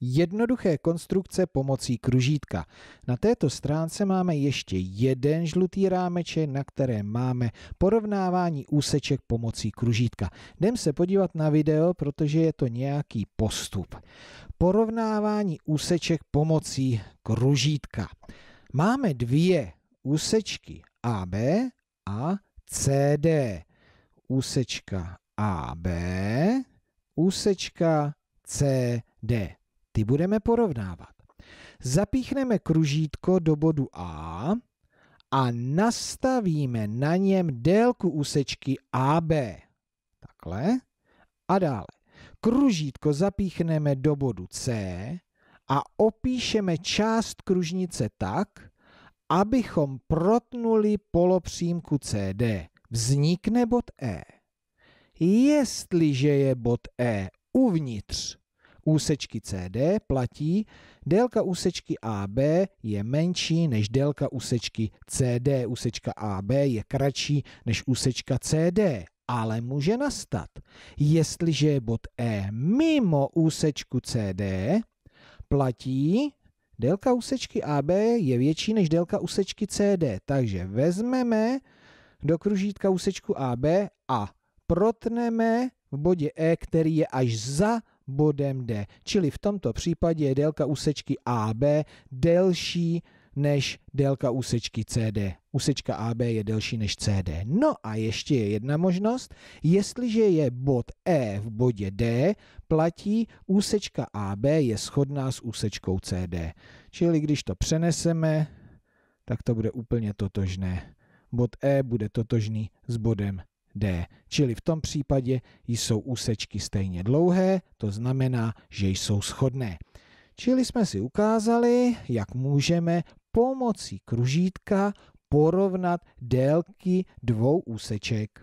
jednoduché konstrukce pomocí kružítka. Na této stránce máme ještě jeden žlutý rámeček, na kterém máme porovnávání úseček pomocí kružítka. Jdem se podívat na video, protože je to nějaký postup. Porovnávání úseček pomocí kružítka. Máme dvě úsečky AB a CD. Úsečka AB, úsečka CD ty budeme porovnávat. Zapíchneme kružítko do bodu A a nastavíme na něm délku úsečky AB. Takhle. A dále. Kružítko zapíchneme do bodu C a opíšeme část kružnice tak, abychom protnuli polopřímku CD. Vznikne bod E. Jestliže je bod E uvnitř úsečky CD platí, délka úsečky AB je menší než délka úsečky CD. Úsečka AB je kratší než úsečka CD. Ale může nastat, jestliže je bod E mimo úsečku CD, platí, délka úsečky AB je větší než délka úsečky CD. Takže vezmeme do kružítka úsečku AB a protneme v bodě E, který je až za bodem D. Čili v tomto případě je délka úsečky AB delší než délka úsečky CD. Úsečka AB je delší než CD. No a ještě je jedna možnost. Jestliže je bod E v bodě D, platí úsečka AB je shodná s úsečkou CD. Čili když to přeneseme, tak to bude úplně totožné. Bod E bude totožný s bodem D. Čili v tom případě jsou úsečky stejně dlouhé, to znamená, že jsou shodné. Čili jsme si ukázali, jak můžeme pomocí kružítka porovnat délky dvou úseček.